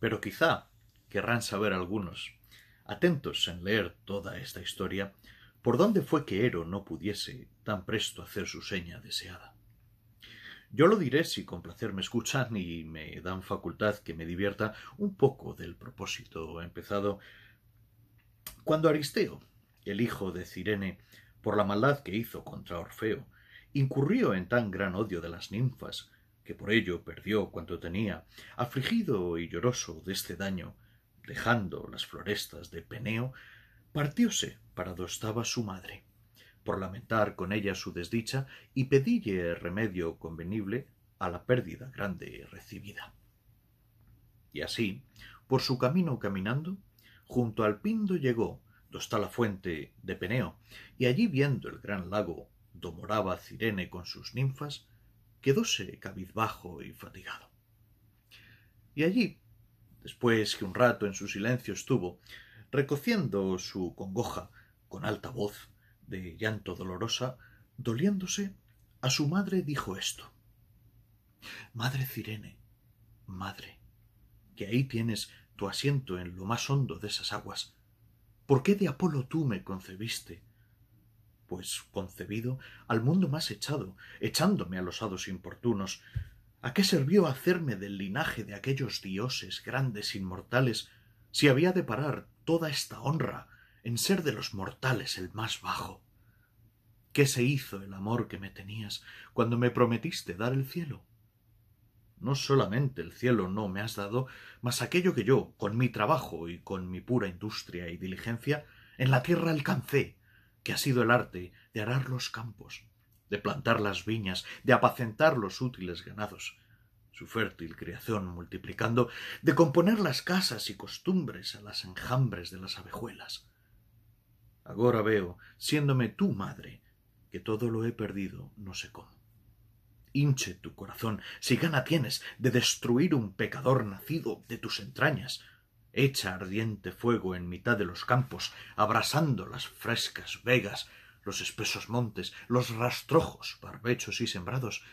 Pero quizá querrán saber algunos, atentos en leer toda esta historia, por dónde fue que Ero no pudiese tan presto hacer su seña deseada. Yo lo diré si con placer me escuchan y me dan facultad que me divierta un poco del propósito empezado. Cuando Aristeo, el hijo de Cirene, por la maldad que hizo contra Orfeo, incurrió en tan gran odio de las ninfas que por ello perdió cuanto tenía, afligido y lloroso de este daño, dejando las florestas de Peneo, partióse para donde estaba su madre, por lamentar con ella su desdicha y pedille remedio convenible a la pérdida grande recibida. Y así, por su camino caminando, junto al Pindo llegó, donde está la fuente de Peneo, y allí viendo el gran lago, domoraba moraba Cirene con sus ninfas, quedóse cabizbajo y fatigado. Y allí, después que un rato en su silencio estuvo, recociendo su congoja con alta voz de llanto dolorosa, doliéndose, a su madre dijo esto. Madre Cirene, madre, que ahí tienes tu asiento en lo más hondo de esas aguas, ¿por qué de Apolo tú me concebiste pues concebido, al mundo más echado, echándome a los hados importunos. ¿A qué sirvió hacerme del linaje de aquellos dioses grandes inmortales, si había de parar toda esta honra en ser de los mortales el más bajo? ¿Qué se hizo el amor que me tenías cuando me prometiste dar el cielo? No solamente el cielo no me has dado, mas aquello que yo, con mi trabajo y con mi pura industria y diligencia, en la tierra alcancé que ha sido el arte de arar los campos, de plantar las viñas, de apacentar los útiles ganados, su fértil creación multiplicando, de componer las casas y costumbres a las enjambres de las abejuelas. Agora veo, siéndome tú madre, que todo lo he perdido no sé cómo. Hinche tu corazón, si gana tienes, de destruir un pecador nacido de tus entrañas, echa ardiente fuego en mitad de los campos, abrasando las frescas vegas, los espesos montes, los rastrojos, barbechos y sembrados,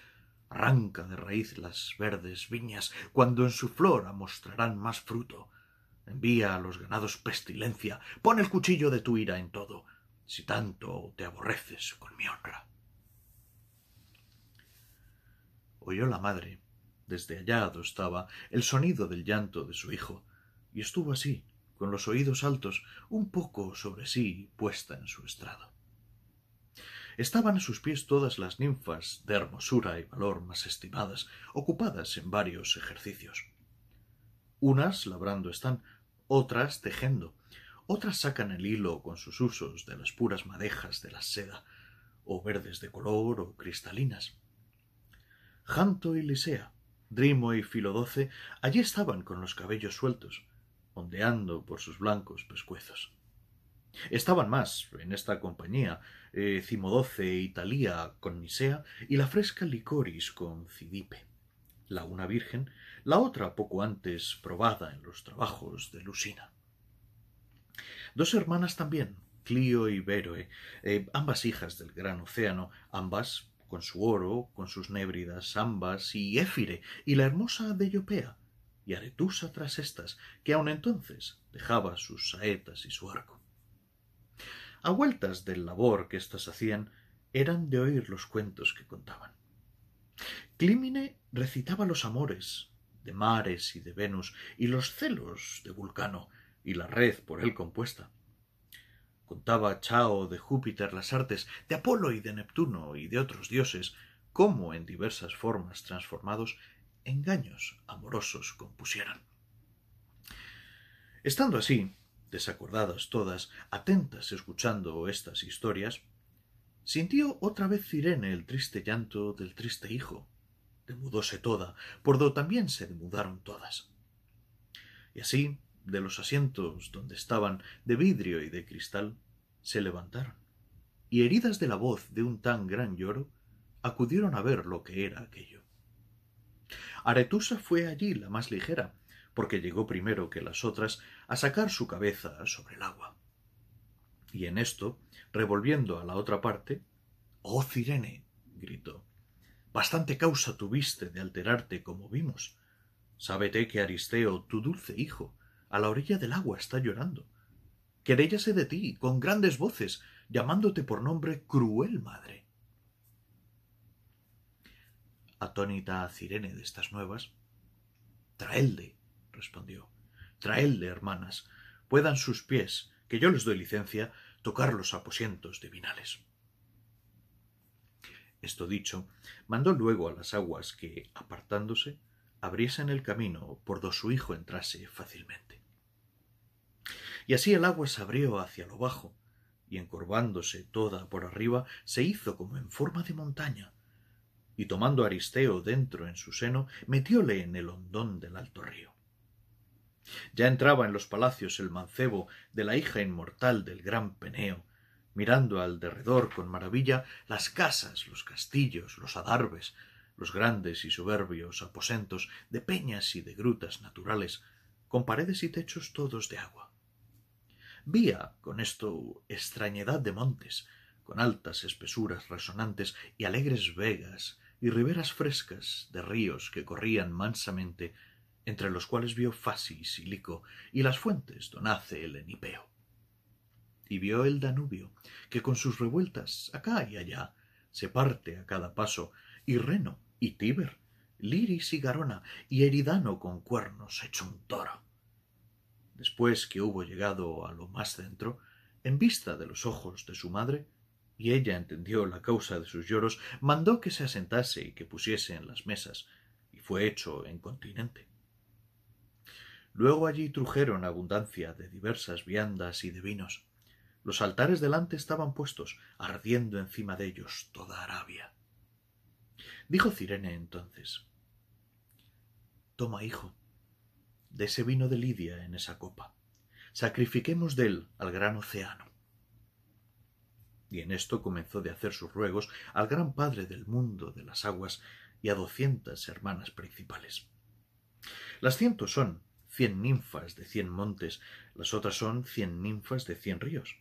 arranca de raíz las verdes viñas, cuando en su flora mostrarán más fruto. Envía a los ganados pestilencia, pon el cuchillo de tu ira en todo, si tanto te aborreces con mi honra. Oyó la madre, desde allá donde estaba, el sonido del llanto de su hijo, y estuvo así, con los oídos altos, un poco sobre sí puesta en su estrado. Estaban a sus pies todas las ninfas de hermosura y valor más estimadas, ocupadas en varios ejercicios. Unas labrando están, otras tejiendo, otras sacan el hilo con sus usos de las puras madejas de la seda, o verdes de color o cristalinas. Janto y Lisea, Drimo y Filodoce allí estaban con los cabellos sueltos, ondeando por sus blancos pescuezos. Estaban más en esta compañía eh, Cimodoce y Talía con Nisea y la fresca Licoris con Cidipe, la una virgen, la otra poco antes probada en los trabajos de Lucina. Dos hermanas también, Clio y Beroe, eh, ambas hijas del gran océano, ambas con su oro, con sus nébridas, ambas y Éfire y la hermosa Deiopea, y Aretusa tras estas que aun entonces dejaba sus saetas y su arco. A vueltas del labor que éstas hacían, eran de oír los cuentos que contaban. Clímine recitaba los amores de Mares y de Venus, y los celos de Vulcano, y la red por él compuesta. Contaba Chao de Júpiter las artes, de Apolo y de Neptuno y de otros dioses, cómo en diversas formas transformados engaños amorosos compusieran. Estando así, desacordadas todas, atentas escuchando estas historias, sintió otra vez Cirene el triste llanto del triste hijo. Demudóse toda, por do también se demudaron todas. Y así, de los asientos donde estaban de vidrio y de cristal, se levantaron, y heridas de la voz de un tan gran lloro, acudieron a ver lo que era aquello. Aretusa fue allí la más ligera, porque llegó primero que las otras a sacar su cabeza sobre el agua. Y en esto, revolviendo a la otra parte, Oh Cirene, gritó, bastante causa tuviste de alterarte como vimos. Sábete que Aristeo, tu dulce hijo, a la orilla del agua está llorando. Querellase de ti, con grandes voces, llamándote por nombre cruel madre atónita a Cirene de estas nuevas. Traedle, respondió, traedle, hermanas, puedan sus pies, que yo les doy licencia, tocar los aposentos vinales. Esto dicho, mandó luego a las aguas que, apartándose, abriesen el camino por donde su hijo entrase fácilmente. Y así el agua se abrió hacia lo bajo, y encorvándose toda por arriba, se hizo como en forma de montaña, y tomando Aristeo dentro en su seno, metióle en el hondón del alto río. Ya entraba en los palacios el mancebo de la hija inmortal del gran Peneo, mirando al derredor con maravilla las casas, los castillos, los adarves, los grandes y soberbios aposentos de peñas y de grutas naturales, con paredes y techos todos de agua. Vía con esto extrañedad de montes, con altas espesuras resonantes y alegres vegas, y riberas frescas de ríos que corrían mansamente, entre los cuales vio Fasis y Lico, y las fuentes nace el Enipeo. Y vio el Danubio, que con sus revueltas acá y allá se parte a cada paso, y Reno y Tíber, Liris y Garona, y Eridano con cuernos hecho un toro. Después que hubo llegado a lo más centro, en vista de los ojos de su madre, y ella entendió la causa de sus lloros, mandó que se asentase y que pusiese en las mesas, y fue hecho en continente. Luego allí trujeron abundancia de diversas viandas y de vinos. Los altares delante estaban puestos, ardiendo encima de ellos toda Arabia. Dijo Cirene entonces Toma, hijo, de ese vino de Lidia en esa copa. Sacrifiquemos de él al gran océano y en esto comenzó de hacer sus ruegos al gran padre del mundo de las aguas y a doscientas hermanas principales. Las ciento son cien ninfas de cien montes, las otras son cien ninfas de cien ríos.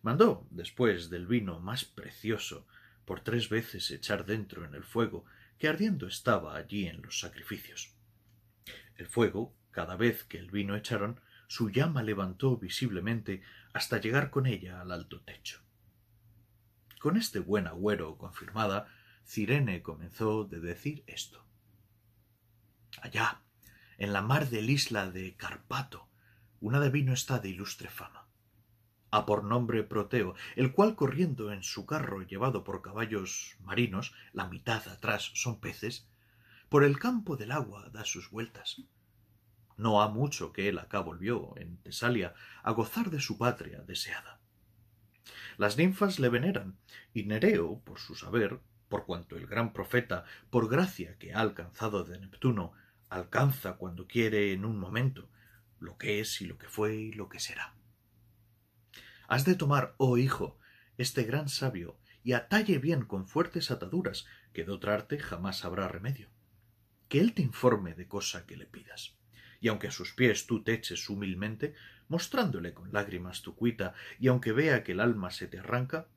Mandó, después del vino más precioso, por tres veces echar dentro en el fuego, que ardiendo estaba allí en los sacrificios. El fuego, cada vez que el vino echaron, su llama levantó visiblemente hasta llegar con ella al alto techo. Con este buen agüero confirmada, Cirene comenzó de decir esto. Allá, en la mar del isla de Carpato, una de está de ilustre fama, a por nombre Proteo, el cual corriendo en su carro llevado por caballos marinos, la mitad atrás son peces, por el campo del agua da sus vueltas. No ha mucho que él acá volvió, en Tesalia, a gozar de su patria deseada. Las ninfas le veneran, y Nereo, por su saber, por cuanto el gran profeta, por gracia que ha alcanzado de Neptuno, alcanza cuando quiere en un momento lo que es y lo que fue y lo que será. Has de tomar, oh hijo, este gran sabio y atalle bien con fuertes ataduras, que de otra arte jamás habrá remedio. Que él te informe de cosa que le pidas, y aunque a sus pies tú te eches humilmente, mostrándole con lágrimas tu cuita, y aunque vea que el alma se te arranca,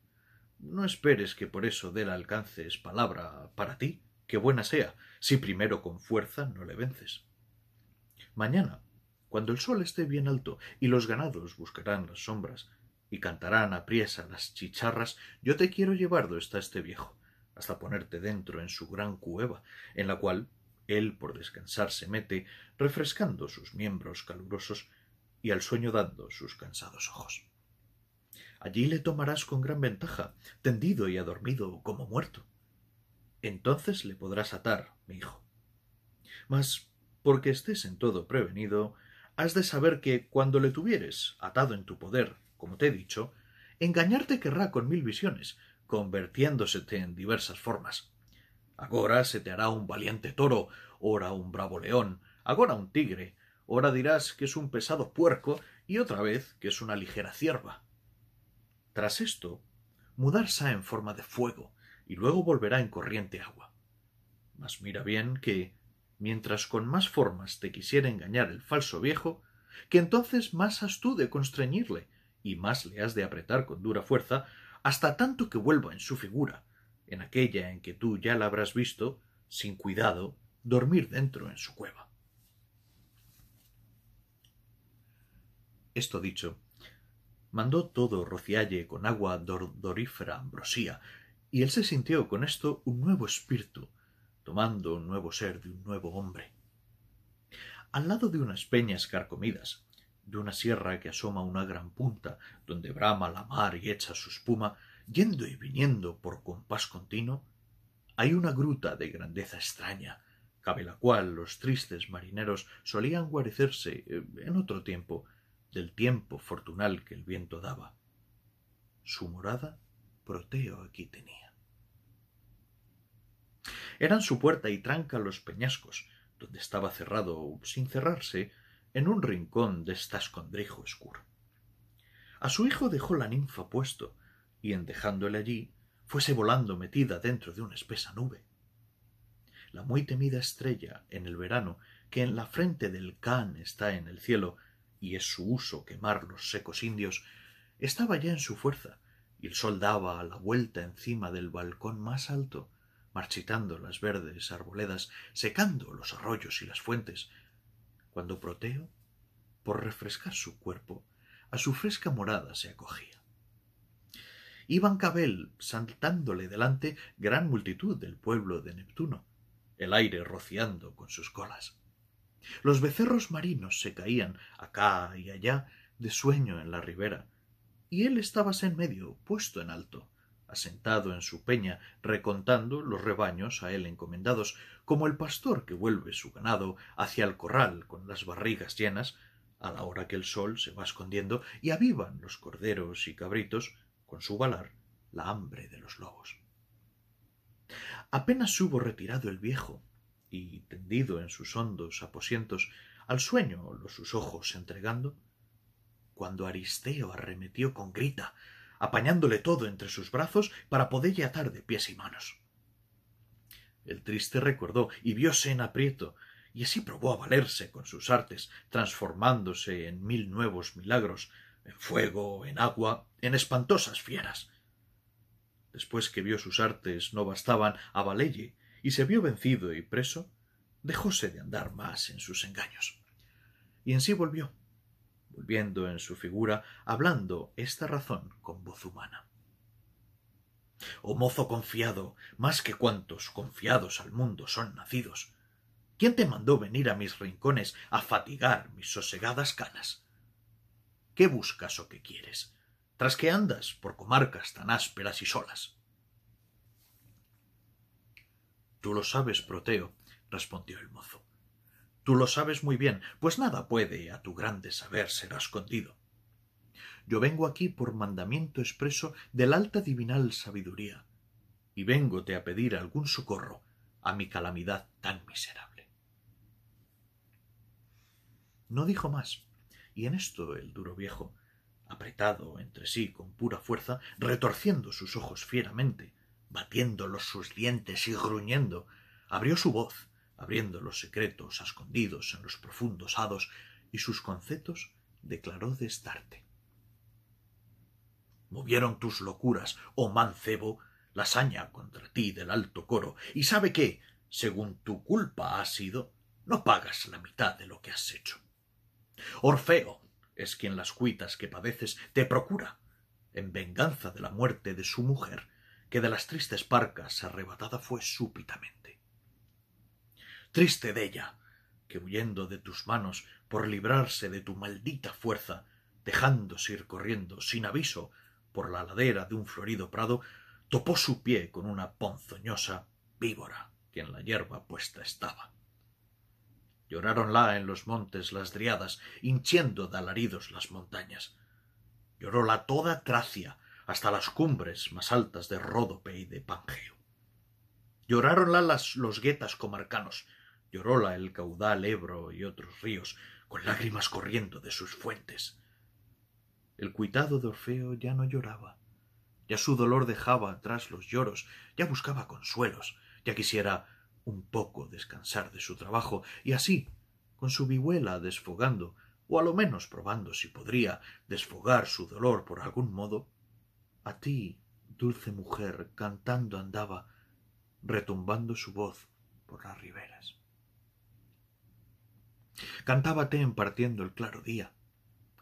no esperes que por eso del alcance alcances palabra para ti, que buena sea, si primero con fuerza no le vences. Mañana, cuando el sol esté bien alto y los ganados buscarán las sombras y cantarán a priesa las chicharras, yo te quiero llevar, llevardo está este viejo, hasta ponerte dentro en su gran cueva, en la cual él por descansar se mete, refrescando sus miembros calurosos y al sueño dando sus cansados ojos. Allí le tomarás con gran ventaja, tendido y adormido como muerto. Entonces le podrás atar, mi hijo. Mas, porque estés en todo prevenido, has de saber que, cuando le tuvieres atado en tu poder, como te he dicho, engañarte querrá con mil visiones, convirtiéndosete en diversas formas. Agora se te hará un valiente toro, ora un bravo león, ahora un tigre, Ahora dirás que es un pesado puerco y otra vez que es una ligera cierva. Tras esto, mudarse en forma de fuego y luego volverá en corriente agua. Mas mira bien que, mientras con más formas te quisiera engañar el falso viejo, que entonces más has tú de constreñirle y más le has de apretar con dura fuerza hasta tanto que vuelva en su figura, en aquella en que tú ya la habrás visto, sin cuidado, dormir dentro en su cueva. Esto dicho, mandó todo rocialle con agua dorífera ambrosía, y él se sintió con esto un nuevo espíritu, tomando un nuevo ser de un nuevo hombre. Al lado de unas peñas carcomidas, de una sierra que asoma una gran punta, donde brama la mar y echa su espuma, yendo y viniendo por compás continuo, hay una gruta de grandeza extraña, cabe la cual los tristes marineros solían guarecerse eh, en otro tiempo, del tiempo fortunal que el viento daba. Su morada Proteo aquí tenía. Eran su puerta y tranca los peñascos, donde estaba cerrado, sin cerrarse, en un rincón de este escondrijo oscuro. A su hijo dejó la ninfa puesto, y en dejándole allí, fuese volando metida dentro de una espesa nube. La muy temida estrella, en el verano, que en la frente del Can está en el cielo, y es su uso quemar los secos indios, estaba ya en su fuerza, y el sol daba a la vuelta encima del balcón más alto, marchitando las verdes arboledas, secando los arroyos y las fuentes, cuando Proteo, por refrescar su cuerpo, a su fresca morada se acogía. Iban Cabel saltándole delante gran multitud del pueblo de Neptuno, el aire rociando con sus colas. Los becerros marinos se caían acá y allá de sueño en la ribera, y él estábase en medio, puesto en alto, asentado en su peña, recontando los rebaños a él encomendados, como el pastor que vuelve su ganado hacia el corral con las barrigas llenas, a la hora que el sol se va escondiendo y avivan los corderos y cabritos, con su balar, la hambre de los lobos. Apenas hubo retirado el viejo, y tendido en sus hondos aposientos, al sueño los sus ojos entregando, cuando Aristeo arremetió con grita, apañándole todo entre sus brazos para poderle atar de pies y manos. El triste recordó y vióse en aprieto, y así probó a valerse con sus artes, transformándose en mil nuevos milagros, en fuego, en agua, en espantosas fieras. Después que vio sus artes no bastaban a Valelle, y se vio vencido y preso, dejóse de andar más en sus engaños. Y en sí volvió, volviendo en su figura, hablando esta razón con voz humana. Oh mozo confiado, más que cuantos confiados al mundo son nacidos, ¿quién te mandó venir a mis rincones a fatigar mis sosegadas canas? ¿Qué buscas o qué quieres? ¿Tras que andas por comarcas tan ásperas y solas? Tú lo sabes, Proteo, respondió el mozo. Tú lo sabes muy bien, pues nada puede a tu grande saber ser escondido. Yo vengo aquí por mandamiento expreso de la alta divinal sabiduría, y véngote a pedir algún socorro a mi calamidad tan miserable. No dijo más, y en esto el duro viejo, apretado entre sí con pura fuerza, retorciendo sus ojos fieramente, batiéndolos sus dientes y gruñendo, abrió su voz, abriendo los secretos escondidos en los profundos hados y sus conceptos declaró destarte. Movieron tus locuras, oh mancebo, la saña contra ti del alto coro, y sabe que, según tu culpa ha sido, no pagas la mitad de lo que has hecho. Orfeo es quien las cuitas que padeces te procura, en venganza de la muerte de su mujer, que de las tristes parcas arrebatada fue súbitamente. Triste de ella, que huyendo de tus manos por librarse de tu maldita fuerza, dejándose ir corriendo sin aviso por la ladera de un florido prado, topó su pie con una ponzoñosa víbora que en la hierba puesta estaba. Lloráronla en los montes las driadas, hinchiendo de alaridos las montañas. Lloróla toda Tracia, hasta las cumbres más altas de Ródope y de Pangeo. Lloráronla las, los guetas comarcanos, lloróla el caudal Ebro y otros ríos, con lágrimas corriendo de sus fuentes. El cuitado de Orfeo ya no lloraba, ya su dolor dejaba atrás los lloros, ya buscaba consuelos, ya quisiera un poco descansar de su trabajo, y así, con su vihuela desfogando, o a lo menos probando si podría desfogar su dolor por algún modo, a ti, dulce mujer, cantando andaba, retumbando su voz por las riberas. Cantábate en partiendo el claro día,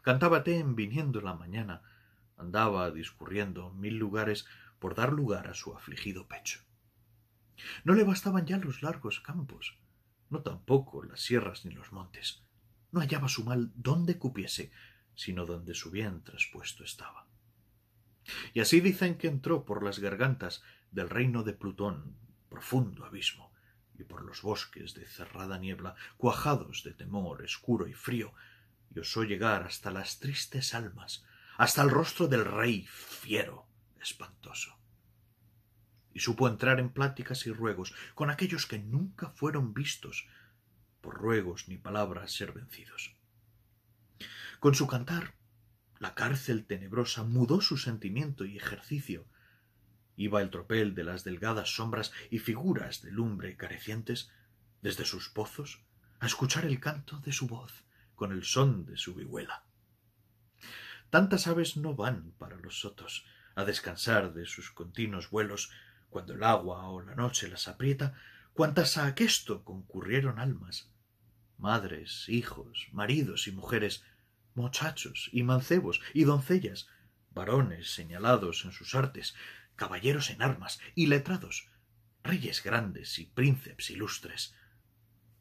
cantábate en viniendo la mañana, andaba discurriendo mil lugares por dar lugar a su afligido pecho. No le bastaban ya los largos campos, no tampoco las sierras ni los montes. No hallaba su mal donde cupiese, sino donde su bien traspuesto estaba. Y así dicen que entró por las gargantas del reino de Plutón, profundo abismo, y por los bosques de cerrada niebla, cuajados de temor escuro y frío, y osó llegar hasta las tristes almas, hasta el rostro del rey fiero, espantoso. Y supo entrar en pláticas y ruegos con aquellos que nunca fueron vistos, por ruegos ni palabras ser vencidos. Con su cantar la cárcel tenebrosa mudó su sentimiento y ejercicio. Iba el tropel de las delgadas sombras y figuras de lumbre carecientes desde sus pozos a escuchar el canto de su voz con el son de su vihuela. Tantas aves no van para los sotos a descansar de sus continuos vuelos cuando el agua o la noche las aprieta, cuantas a aquesto concurrieron almas, madres, hijos, maridos y mujeres, muchachos y mancebos y doncellas, varones señalados en sus artes, caballeros en armas y letrados, reyes grandes y príncipes ilustres,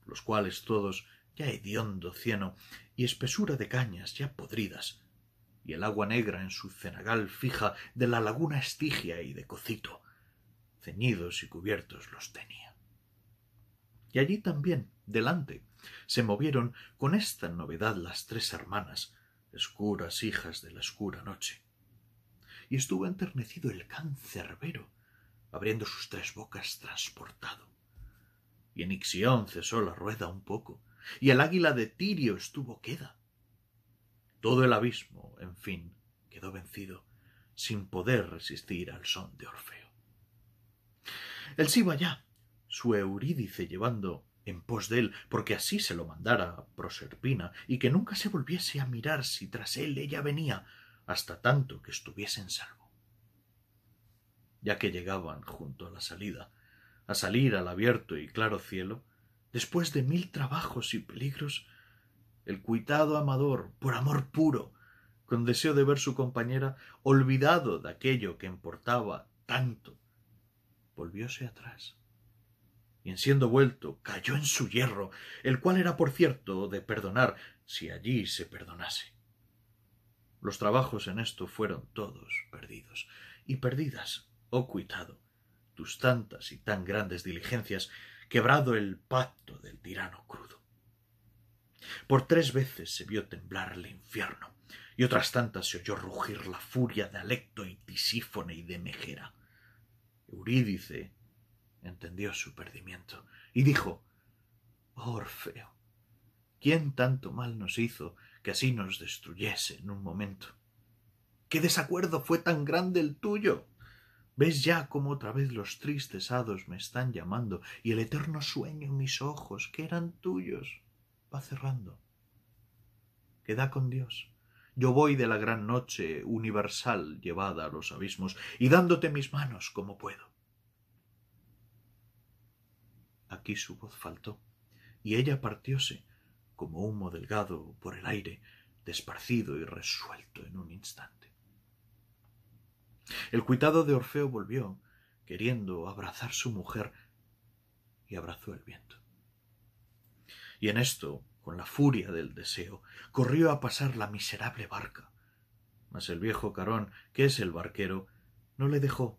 los cuales todos ya hediondo cieno y espesura de cañas ya podridas, y el agua negra en su cenagal fija de la laguna estigia y de cocito, ceñidos y cubiertos los tenía y allí también, delante, se movieron con esta novedad las tres hermanas, escuras hijas de la oscura noche. Y estuvo enternecido el cancerbero, abriendo sus tres bocas transportado. Y en Ixión cesó la rueda un poco, y el águila de Tirio estuvo queda. Todo el abismo, en fin, quedó vencido, sin poder resistir al son de Orfeo. El Siba ya, su Eurídice llevando en pos de él, porque así se lo mandara Proserpina, y que nunca se volviese a mirar si tras él ella venía, hasta tanto que estuviesen salvo. Ya que llegaban junto a la salida, a salir al abierto y claro cielo, después de mil trabajos y peligros, el cuitado amador, por amor puro, con deseo de ver su compañera, olvidado de aquello que importaba tanto, volvióse atrás y en siendo vuelto cayó en su hierro, el cual era, por cierto, de perdonar si allí se perdonase. Los trabajos en esto fueron todos perdidos, y perdidas, oh cuitado, tus tantas y tan grandes diligencias, quebrado el pacto del tirano crudo. Por tres veces se vio temblar el infierno, y otras tantas se oyó rugir la furia de Alecto y Tisífone y de Mejera. Eurídice, entendió su perdimiento y dijo Oh Orfeo, ¿quién tanto mal nos hizo que así nos destruyese en un momento? ¿Qué desacuerdo fue tan grande el tuyo? ¿Ves ya cómo otra vez los tristes hados me están llamando y el eterno sueño en mis ojos, que eran tuyos, va cerrando? Queda con Dios. Yo voy de la gran noche universal llevada a los abismos y dándote mis manos como puedo. Aquí su voz faltó, y ella partióse, como humo delgado por el aire, desparcido y resuelto en un instante. El cuitado de Orfeo volvió, queriendo abrazar su mujer, y abrazó el viento. Y en esto, con la furia del deseo, corrió a pasar la miserable barca. Mas el viejo Carón, que es el barquero, no le dejó,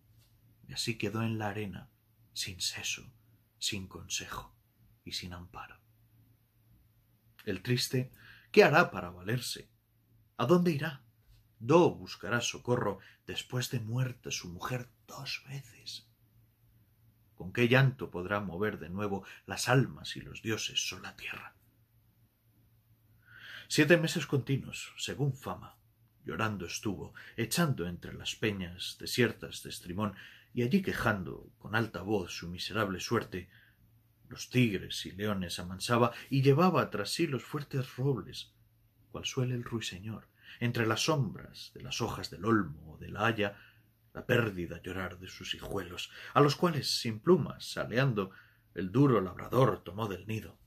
y así quedó en la arena, sin seso, sin consejo y sin amparo. El triste, ¿qué hará para valerse? ¿A dónde irá? Do buscará socorro después de muerta su mujer dos veces. ¿Con qué llanto podrá mover de nuevo las almas y los dioses son la tierra? Siete meses continuos, según fama, llorando estuvo, echando entre las peñas desiertas de Estrimón y allí quejando con alta voz su miserable suerte, los tigres y leones amansaba y llevaba tras sí los fuertes robles, cual suele el ruiseñor, entre las sombras de las hojas del olmo o de la haya, la pérdida llorar de sus hijuelos, a los cuales, sin plumas, saleando, el duro labrador tomó del nido.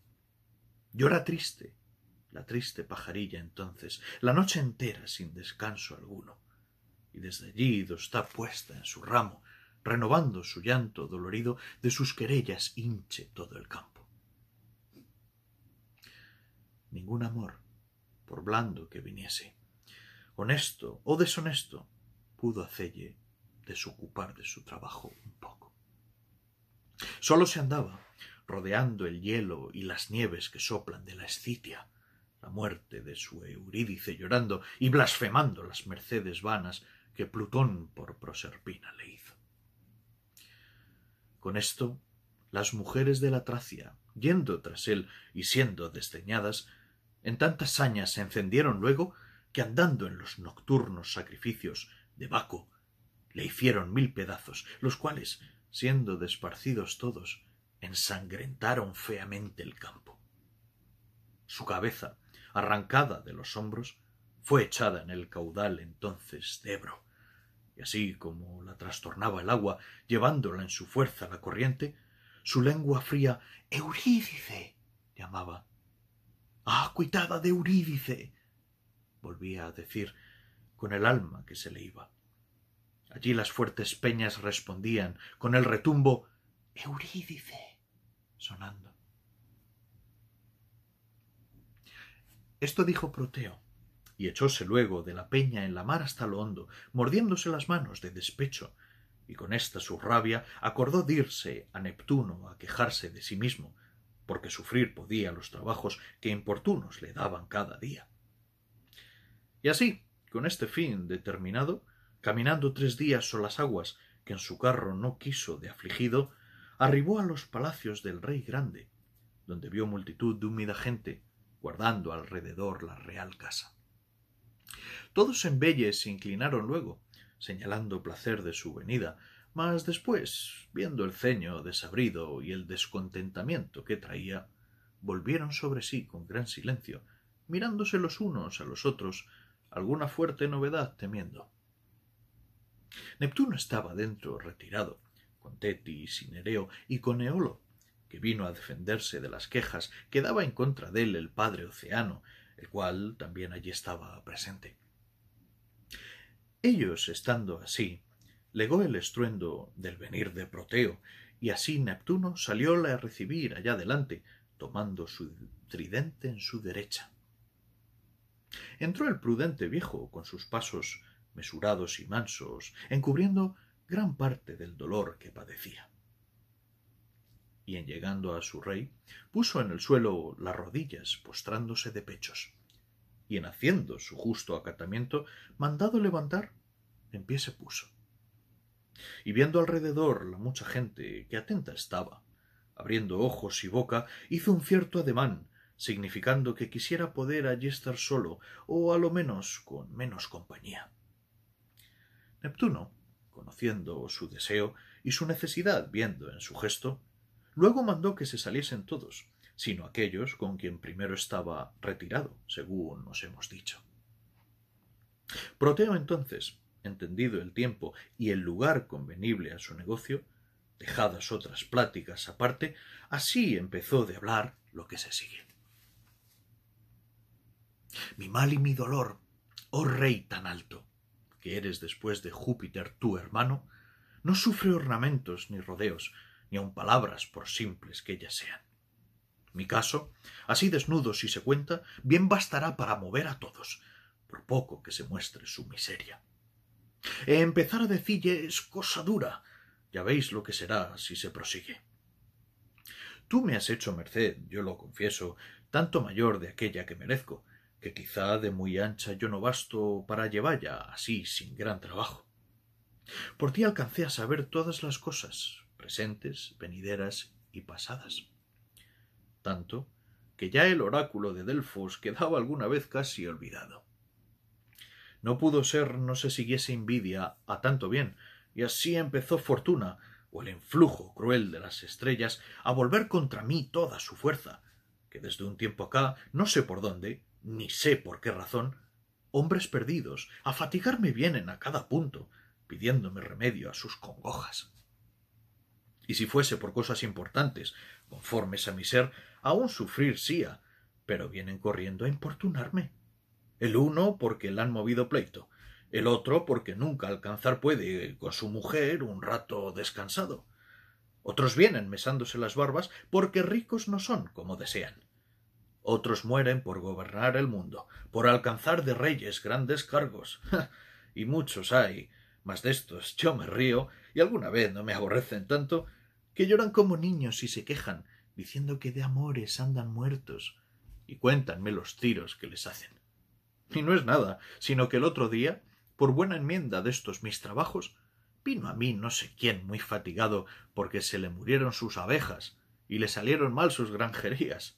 Llora triste, la triste pajarilla entonces, la noche entera sin descanso alguno, y desde allí está puesta en su ramo, renovando su llanto dolorido, de sus querellas hinche todo el campo. Ningún amor, por blando que viniese, honesto o deshonesto, pudo hacerle desocupar de su trabajo un poco. Solo se andaba, rodeando el hielo y las nieves que soplan de la escitia, la muerte de su Eurídice llorando y blasfemando las mercedes vanas que Plutón por Proserpina le hizo. Con esto, las mujeres de la Tracia, yendo tras él y siendo desdeñadas, en tantas sañas se encendieron luego que andando en los nocturnos sacrificios de Baco, le hicieron mil pedazos, los cuales, siendo desparcidos todos, ensangrentaron feamente el campo. Su cabeza, arrancada de los hombros, fue echada en el caudal entonces de Ebro y así como la trastornaba el agua, llevándola en su fuerza la corriente, su lengua fría Eurídice llamaba. Ah, cuitada de Eurídice. volvía a decir con el alma que se le iba. Allí las fuertes peñas respondían con el retumbo Eurídice sonando. Esto dijo Proteo, y echóse luego de la peña en la mar hasta lo hondo, mordiéndose las manos de despecho, y con esta su rabia acordó dirse a Neptuno a quejarse de sí mismo, porque sufrir podía los trabajos que importunos le daban cada día. Y así, con este fin determinado, caminando tres días sobre las aguas, que en su carro no quiso de afligido, arribó a los palacios del rey grande, donde vio multitud de húmeda gente guardando alrededor la real casa. Todos en Belle se inclinaron luego, señalando placer de su venida, mas después, viendo el ceño desabrido y el descontentamiento que traía, volvieron sobre sí con gran silencio, mirándose los unos a los otros, alguna fuerte novedad temiendo. Neptuno estaba dentro, retirado, con Teti y Sinereo y con Eolo, que vino a defenderse de las quejas que daba en contra de él el padre Océano, el cual también allí estaba presente. Ellos, estando así, legó el estruendo del venir de Proteo, y así Neptuno salióle a recibir allá adelante, tomando su tridente en su derecha. Entró el prudente viejo con sus pasos mesurados y mansos, encubriendo gran parte del dolor que padecía y en llegando a su rey, puso en el suelo las rodillas, postrándose de pechos, y en haciendo su justo acatamiento, mandado levantar, en pie se puso. Y viendo alrededor la mucha gente que atenta estaba, abriendo ojos y boca, hizo un cierto ademán, significando que quisiera poder allí estar solo, o a lo menos con menos compañía. Neptuno, conociendo su deseo y su necesidad viendo en su gesto, Luego mandó que se saliesen todos, sino aquellos con quien primero estaba retirado, según nos hemos dicho. Proteo entonces, entendido el tiempo y el lugar convenible a su negocio, dejadas otras pláticas aparte, así empezó de hablar lo que se sigue. Mi mal y mi dolor, oh rey tan alto, que eres después de Júpiter tu hermano, no sufre ornamentos ni rodeos, ni aun palabras, por simples que ellas sean. Mi caso, así desnudo si se cuenta, bien bastará para mover a todos, por poco que se muestre su miseria. empezar a decille es cosa dura. Ya veis lo que será si se prosigue. Tú me has hecho merced, yo lo confieso, tanto mayor de aquella que merezco, que quizá de muy ancha yo no basto para llevarla así sin gran trabajo. Por ti alcancé a saber todas las cosas, presentes, venideras y pasadas. Tanto que ya el oráculo de Delfos quedaba alguna vez casi olvidado. No pudo ser no se siguiese envidia a tanto bien, y así empezó Fortuna, o el influjo cruel de las estrellas, a volver contra mí toda su fuerza, que desde un tiempo acá, no sé por dónde, ni sé por qué razón, hombres perdidos, a fatigarme vienen a cada punto, pidiéndome remedio a sus congojas y si fuese por cosas importantes, conformes a mi ser, aún sufrir pero vienen corriendo a importunarme. El uno porque le han movido pleito, el otro porque nunca alcanzar puede eh, con su mujer un rato descansado. Otros vienen mesándose las barbas porque ricos no son como desean. Otros mueren por gobernar el mundo, por alcanzar de reyes grandes cargos. y muchos hay, mas de estos yo me río, y alguna vez no me aborrecen tanto que lloran como niños y se quejan, diciendo que de amores andan muertos, y cuéntanme los tiros que les hacen. Y no es nada, sino que el otro día, por buena enmienda de estos mis trabajos, vino a mí no sé quién muy fatigado porque se le murieron sus abejas y le salieron mal sus granjerías.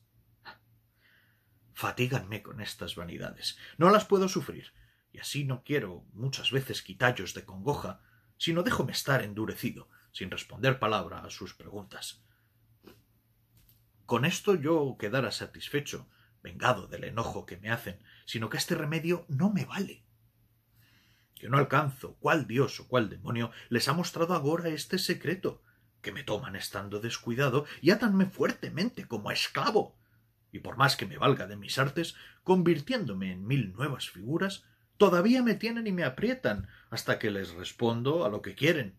Fatíganme con estas vanidades. No las puedo sufrir, y así no quiero muchas veces quitallos de congoja, sino déjome estar endurecido, sin responder palabra a sus preguntas. Con esto yo quedara satisfecho, vengado del enojo que me hacen, sino que este remedio no me vale. Yo no alcanzo cuál dios o cuál demonio les ha mostrado ahora este secreto, que me toman estando descuidado y atanme fuertemente como esclavo, y por más que me valga de mis artes, convirtiéndome en mil nuevas figuras, todavía me tienen y me aprietan hasta que les respondo a lo que quieren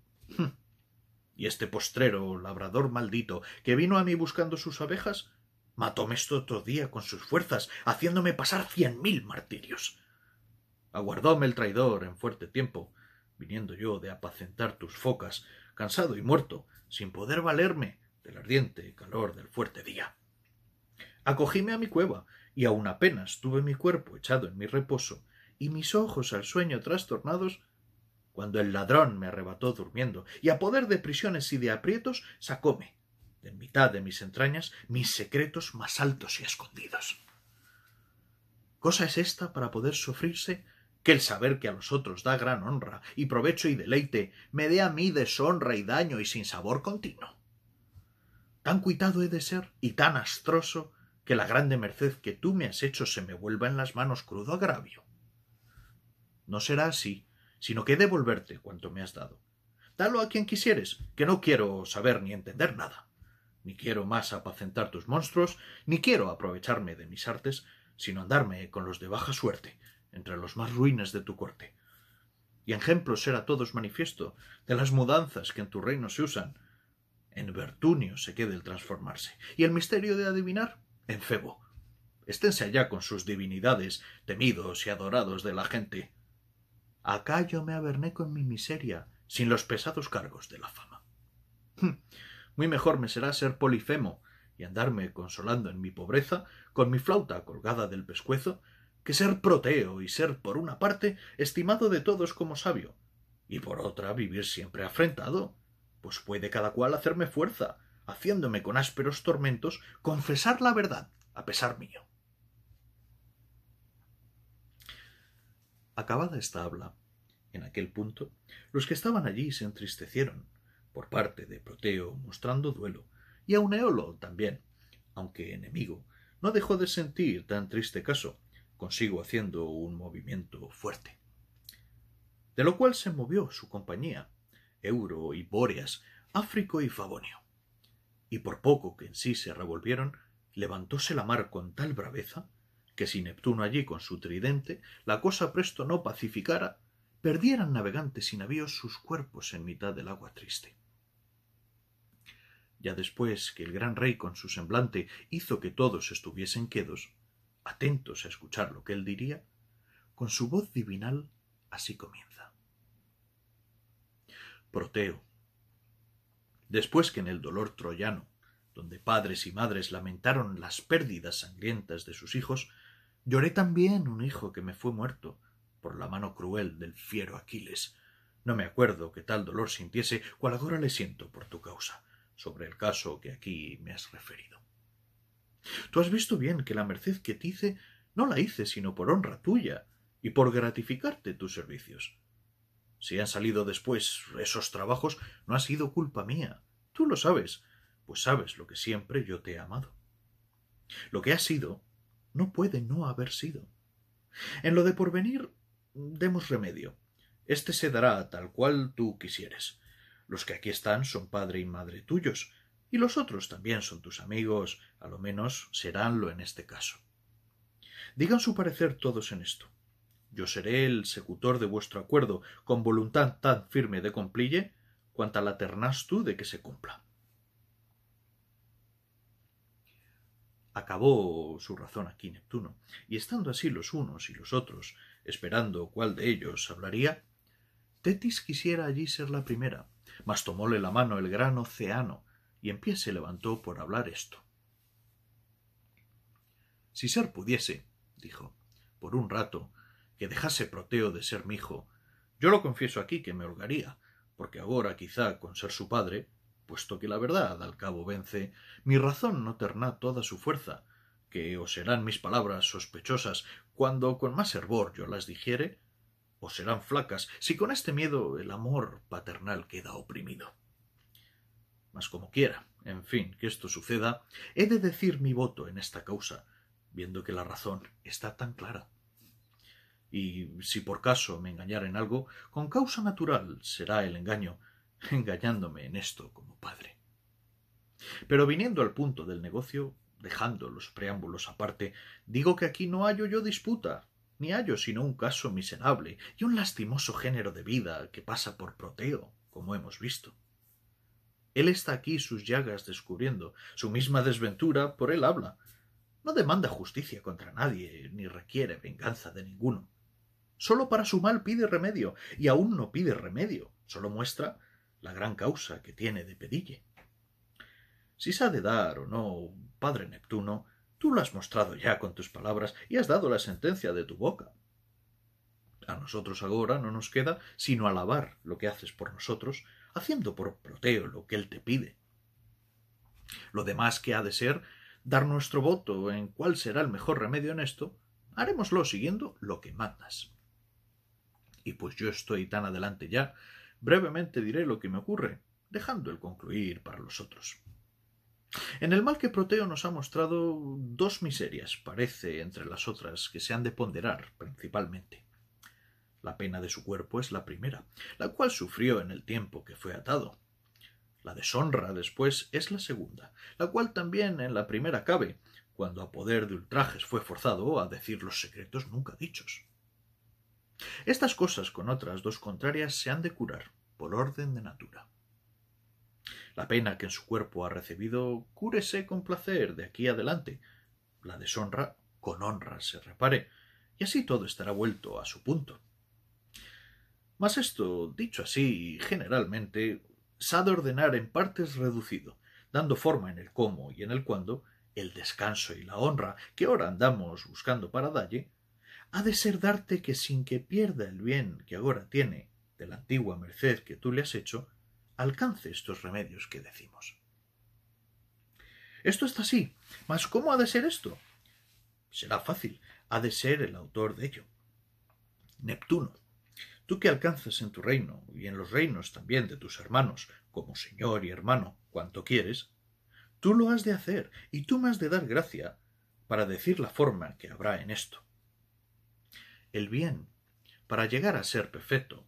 y este postrero labrador maldito que vino a mí buscando sus abejas matóme esto otro día con sus fuerzas haciéndome pasar cien mil martirios aguardóme el traidor en fuerte tiempo viniendo yo de apacentar tus focas cansado y muerto sin poder valerme del ardiente calor del fuerte día acogíme a mi cueva y aun apenas tuve mi cuerpo echado en mi reposo y mis ojos al sueño trastornados cuando el ladrón me arrebató durmiendo, y a poder de prisiones y de aprietos sacóme, de mitad de mis entrañas, mis secretos más altos y escondidos. Cosa es esta para poder sufrirse que el saber que a los otros da gran honra y provecho y deleite me dé a mí deshonra y daño y sin sabor continuo. Tan cuitado he de ser y tan astroso que la grande merced que tú me has hecho se me vuelva en las manos crudo agravio. No será así, sino que devolverte cuanto me has dado. Dalo a quien quisieres, que no quiero saber ni entender nada. Ni quiero más apacentar tus monstruos, ni quiero aprovecharme de mis artes, sino andarme con los de baja suerte, entre los más ruines de tu corte. Y ejemplo será todos manifiesto de las mudanzas que en tu reino se usan. En Vertunio se quede el transformarse, y el misterio de adivinar en Febo. Esténse allá con sus divinidades, temidos y adorados de la gente, acá yo me averné con mi miseria, sin los pesados cargos de la fama. Hm, muy mejor me será ser polifemo y andarme consolando en mi pobreza, con mi flauta colgada del pescuezo, que ser proteo y ser, por una parte, estimado de todos como sabio, y por otra vivir siempre afrentado, pues puede cada cual hacerme fuerza, haciéndome con ásperos tormentos confesar la verdad a pesar mío. Acabada esta habla, en aquel punto, los que estaban allí se entristecieron, por parte de Proteo mostrando duelo, y aun Eolo también, aunque enemigo, no dejó de sentir tan triste caso, consigo haciendo un movimiento fuerte. De lo cual se movió su compañía, Euro y Bóreas, Áfrico y Favonio. Y por poco que en sí se revolvieron, levantóse la mar con tal braveza que si Neptuno allí con su tridente la cosa presto no pacificara, perdieran navegantes y navíos sus cuerpos en mitad del agua triste. Ya después que el gran rey con su semblante hizo que todos estuviesen quedos, atentos a escuchar lo que él diría, con su voz divinal así comienza. Proteo. Después que en el dolor troyano, donde padres y madres lamentaron las pérdidas sangrientas de sus hijos, Lloré también un hijo que me fue muerto por la mano cruel del fiero Aquiles. No me acuerdo que tal dolor sintiese, cual ahora le siento por tu causa, sobre el caso que aquí me has referido. Tú has visto bien que la merced que te hice no la hice sino por honra tuya y por gratificarte tus servicios. Si han salido después esos trabajos, no ha sido culpa mía. Tú lo sabes, pues sabes lo que siempre yo te he amado. Lo que ha sido no puede no haber sido. En lo de porvenir, demos remedio. Este se dará tal cual tú quisieres. Los que aquí están son padre y madre tuyos, y los otros también son tus amigos, a lo menos seránlo en este caso. Digan su parecer todos en esto. Yo seré el secutor de vuestro acuerdo, con voluntad tan firme de cumplille, cuanta la ternas tú de que se cumpla. acabó su razón aquí Neptuno, y estando así los unos y los otros, esperando cuál de ellos hablaría, Tetis quisiera allí ser la primera, mas tomóle la mano el gran océano, y en pie se levantó por hablar esto. Si ser pudiese, dijo, por un rato, que dejase Proteo de ser mi hijo, yo lo confieso aquí que me holgaría, porque ahora quizá con ser su padre puesto que la verdad al cabo vence, mi razón no terna toda su fuerza, que o serán mis palabras sospechosas cuando con más hervor yo las digiere, o serán flacas si con este miedo el amor paternal queda oprimido. Mas como quiera, en fin, que esto suceda, he de decir mi voto en esta causa, viendo que la razón está tan clara. Y si por caso me engañar en algo, con causa natural será el engaño, engañándome en esto como padre. Pero viniendo al punto del negocio, dejando los preámbulos aparte, digo que aquí no hallo yo disputa, ni hallo sino un caso miserable y un lastimoso género de vida que pasa por proteo, como hemos visto. Él está aquí sus llagas descubriendo, su misma desventura por él habla. No demanda justicia contra nadie, ni requiere venganza de ninguno. Solo para su mal pide remedio, y aún no pide remedio, solo muestra la gran causa que tiene de pedille. Si se ha de dar o no, padre Neptuno, tú lo has mostrado ya con tus palabras y has dado la sentencia de tu boca. A nosotros ahora no nos queda sino alabar lo que haces por nosotros, haciendo por proteo lo que él te pide. Lo demás que ha de ser dar nuestro voto en cuál será el mejor remedio en esto, haremoslo siguiendo lo que mandas. Y pues yo estoy tan adelante ya Brevemente diré lo que me ocurre, dejando el concluir para los otros. En el mal que Proteo nos ha mostrado dos miserias, parece, entre las otras, que se han de ponderar principalmente. La pena de su cuerpo es la primera, la cual sufrió en el tiempo que fue atado. La deshonra después es la segunda, la cual también en la primera cabe, cuando a poder de ultrajes fue forzado a decir los secretos nunca dichos. Estas cosas con otras dos contrarias se han de curar por orden de natura. La pena que en su cuerpo ha recibido, cúrese con placer de aquí adelante. La deshonra con honra se repare, y así todo estará vuelto a su punto. Mas esto, dicho así, generalmente, se ha de ordenar en partes reducido, dando forma en el cómo y en el cuándo, el descanso y la honra que ahora andamos buscando para dalle, ha de ser darte que sin que pierda el bien que ahora tiene de la antigua merced que tú le has hecho, alcance estos remedios que decimos. Esto está así, mas ¿cómo ha de ser esto? Será fácil, ha de ser el autor de ello. Neptuno, tú que alcanzas en tu reino y en los reinos también de tus hermanos, como señor y hermano, cuanto quieres, tú lo has de hacer y tú me has de dar gracia para decir la forma que habrá en esto el bien. Para llegar a ser perfecto,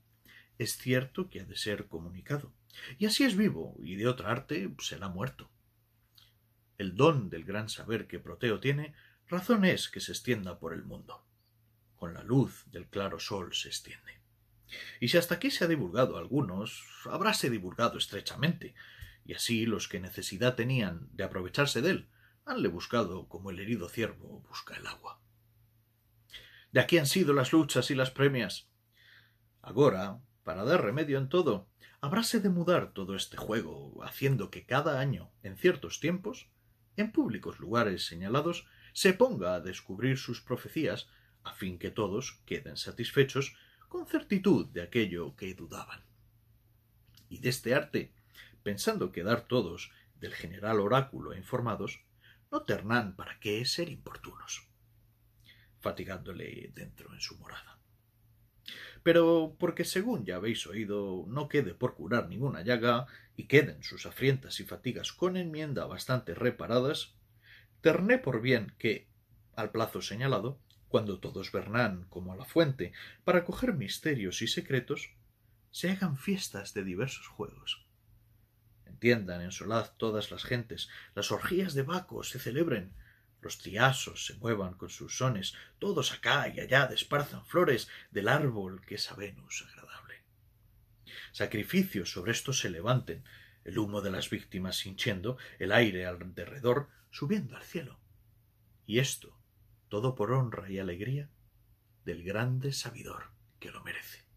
es cierto que ha de ser comunicado. Y así es vivo, y de otra arte será muerto. El don del gran saber que Proteo tiene, razón es que se extienda por el mundo. Con la luz del claro sol se extiende. Y si hasta aquí se ha divulgado a algunos, habráse divulgado estrechamente, y así los que necesidad tenían de aprovecharse de él, hanle buscado como el herido ciervo busca el agua. De aquí han sido las luchas y las premias. Agora, para dar remedio en todo, habráse de mudar todo este juego, haciendo que cada año, en ciertos tiempos, en públicos lugares señalados, se ponga a descubrir sus profecías, a fin que todos queden satisfechos con certitud de aquello que dudaban. Y de este arte, pensando quedar todos del general oráculo informados, no ternan para qué ser importunos fatigándole dentro en su morada. Pero porque según ya habéis oído, no quede por curar ninguna llaga, y queden sus afrientas y fatigas con enmienda bastante reparadas, terné por bien que, al plazo señalado, cuando todos vernán como a la fuente, para coger misterios y secretos, se hagan fiestas de diversos juegos. Entiendan en solaz todas las gentes, las orgías de Baco se celebren, los triasos se muevan con sus sones, todos acá y allá desparzan flores del árbol que es a Venus agradable. Sacrificios sobre estos se levanten, el humo de las víctimas hinchiendo el aire al derredor, subiendo al cielo. Y esto, todo por honra y alegría del grande sabidor que lo merece.